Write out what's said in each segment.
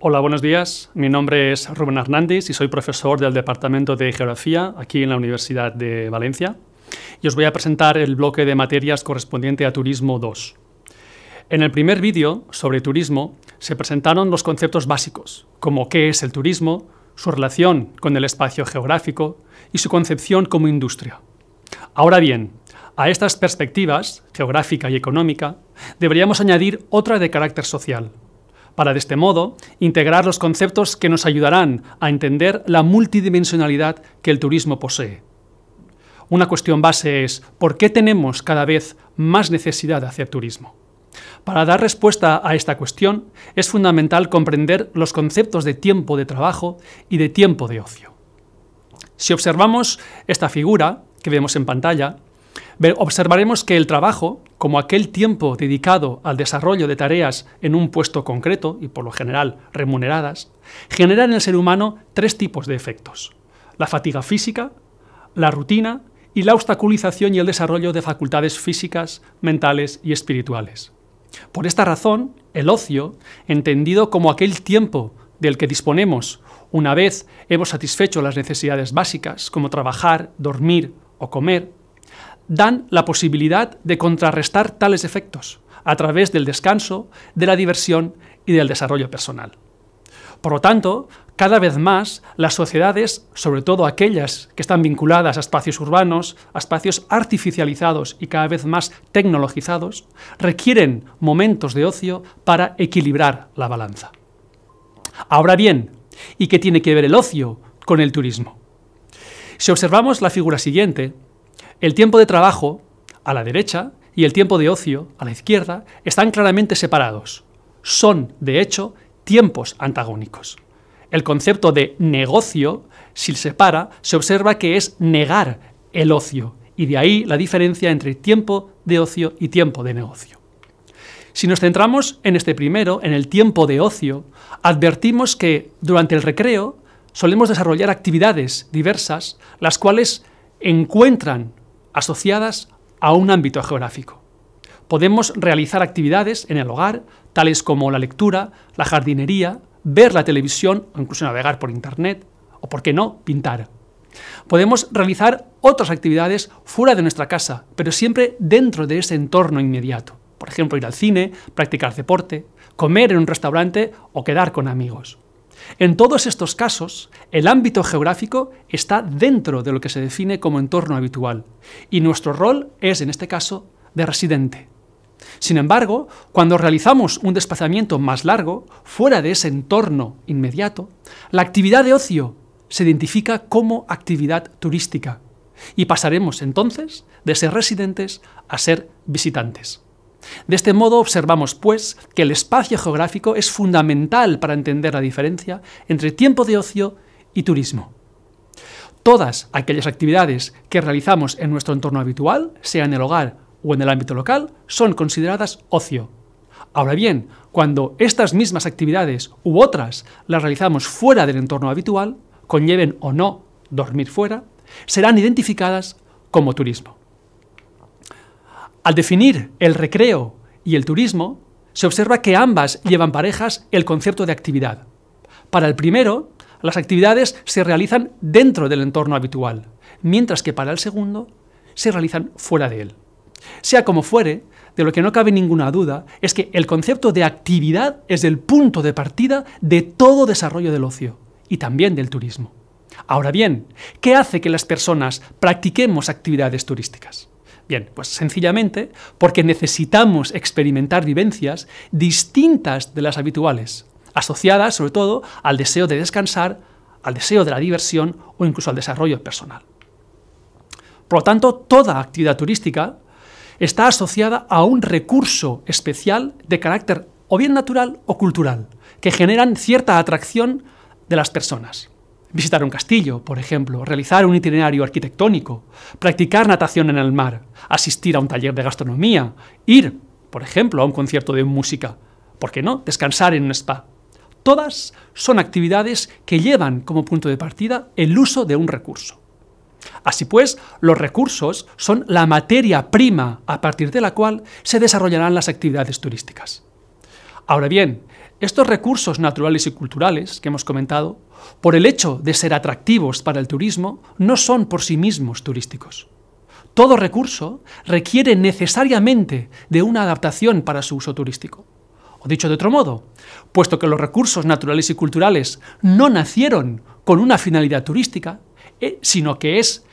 Hola, buenos días. Mi nombre es Rubén Hernández y soy profesor del Departamento de Geografía aquí en la Universidad de Valencia. Y os voy a presentar el bloque de materias correspondiente a Turismo 2. En el primer vídeo sobre turismo se presentaron los conceptos básicos, como qué es el turismo, su relación con el espacio geográfico y su concepción como industria. Ahora bien, a estas perspectivas, geográfica y económica, deberíamos añadir otra de carácter social, para de este modo integrar los conceptos que nos ayudarán a entender la multidimensionalidad que el turismo posee. Una cuestión base es ¿por qué tenemos cada vez más necesidad de hacer turismo? Para dar respuesta a esta cuestión es fundamental comprender los conceptos de tiempo de trabajo y de tiempo de ocio. Si observamos esta figura que vemos en pantalla, observaremos que el trabajo como aquel tiempo dedicado al desarrollo de tareas en un puesto concreto y por lo general remuneradas, genera en el ser humano tres tipos de efectos. La fatiga física, la rutina y la obstaculización y el desarrollo de facultades físicas, mentales y espirituales. Por esta razón, el ocio, entendido como aquel tiempo del que disponemos una vez hemos satisfecho las necesidades básicas como trabajar, dormir o comer, dan la posibilidad de contrarrestar tales efectos a través del descanso, de la diversión y del desarrollo personal. Por lo tanto, cada vez más las sociedades, sobre todo aquellas que están vinculadas a espacios urbanos, a espacios artificializados y cada vez más tecnologizados, requieren momentos de ocio para equilibrar la balanza. Ahora bien, ¿y qué tiene que ver el ocio con el turismo? Si observamos la figura siguiente, el tiempo de trabajo, a la derecha, y el tiempo de ocio, a la izquierda, están claramente separados. Son, de hecho, tiempos antagónicos. El concepto de negocio, si se separa, se observa que es negar el ocio, y de ahí la diferencia entre tiempo de ocio y tiempo de negocio. Si nos centramos en este primero, en el tiempo de ocio, advertimos que durante el recreo solemos desarrollar actividades diversas, las cuales encuentran asociadas a un ámbito geográfico. Podemos realizar actividades en el hogar, tales como la lectura, la jardinería, ver la televisión o incluso navegar por Internet, o por qué no, pintar. Podemos realizar otras actividades fuera de nuestra casa, pero siempre dentro de ese entorno inmediato. Por ejemplo, ir al cine, practicar deporte, comer en un restaurante o quedar con amigos. En todos estos casos, el ámbito geográfico está dentro de lo que se define como entorno habitual, y nuestro rol es, en este caso, de residente. Sin embargo, cuando realizamos un desplazamiento más largo, fuera de ese entorno inmediato, la actividad de ocio se identifica como actividad turística y pasaremos entonces de ser residentes a ser visitantes. De este modo observamos, pues, que el espacio geográfico es fundamental para entender la diferencia entre tiempo de ocio y turismo. Todas aquellas actividades que realizamos en nuestro entorno habitual, sea en el hogar o en el ámbito local, son consideradas ocio. Ahora bien, cuando estas mismas actividades u otras las realizamos fuera del entorno habitual, conlleven o no dormir fuera, serán identificadas como turismo. Al definir el recreo y el turismo, se observa que ambas llevan parejas el concepto de actividad. Para el primero, las actividades se realizan dentro del entorno habitual, mientras que para el segundo, se realizan fuera de él. Sea como fuere, de lo que no cabe ninguna duda es que el concepto de actividad es el punto de partida de todo desarrollo del ocio y también del turismo. Ahora bien, ¿qué hace que las personas practiquemos actividades turísticas? Bien, pues sencillamente porque necesitamos experimentar vivencias distintas de las habituales, asociadas sobre todo al deseo de descansar, al deseo de la diversión o incluso al desarrollo personal. Por lo tanto, toda actividad turística está asociada a un recurso especial de carácter o bien natural o cultural, que generan cierta atracción de las personas visitar un castillo, por ejemplo, realizar un itinerario arquitectónico, practicar natación en el mar, asistir a un taller de gastronomía, ir, por ejemplo, a un concierto de música, ¿por qué no? Descansar en un spa. Todas son actividades que llevan como punto de partida el uso de un recurso. Así pues, los recursos son la materia prima a partir de la cual se desarrollarán las actividades turísticas. Ahora bien, estos recursos naturales y culturales que hemos comentado por el hecho de ser atractivos para el turismo, no son por sí mismos turísticos. Todo recurso requiere necesariamente de una adaptación para su uso turístico. O dicho de otro modo, puesto que los recursos naturales y culturales no nacieron con una finalidad turística, eh, sino que es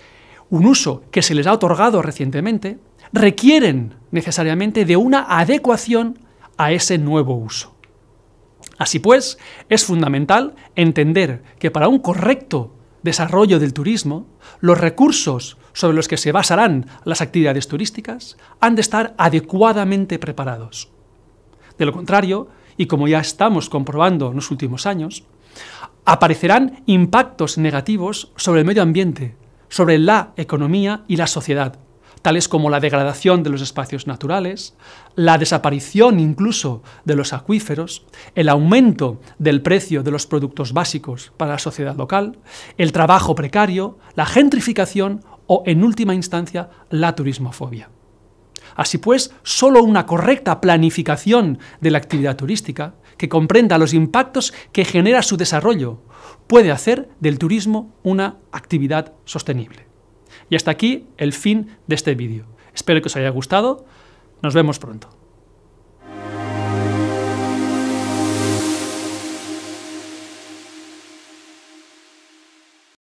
un uso que se les ha otorgado recientemente, requieren necesariamente de una adecuación a ese nuevo uso. Así pues, es fundamental entender que para un correcto desarrollo del turismo, los recursos sobre los que se basarán las actividades turísticas han de estar adecuadamente preparados. De lo contrario, y como ya estamos comprobando en los últimos años, aparecerán impactos negativos sobre el medio ambiente, sobre la economía y la sociedad, tales como la degradación de los espacios naturales, la desaparición incluso de los acuíferos, el aumento del precio de los productos básicos para la sociedad local, el trabajo precario, la gentrificación o, en última instancia, la turismofobia. Así pues, solo una correcta planificación de la actividad turística, que comprenda los impactos que genera su desarrollo, puede hacer del turismo una actividad sostenible. Y hasta aquí el fin de este vídeo. Espero que os haya gustado. Nos vemos pronto.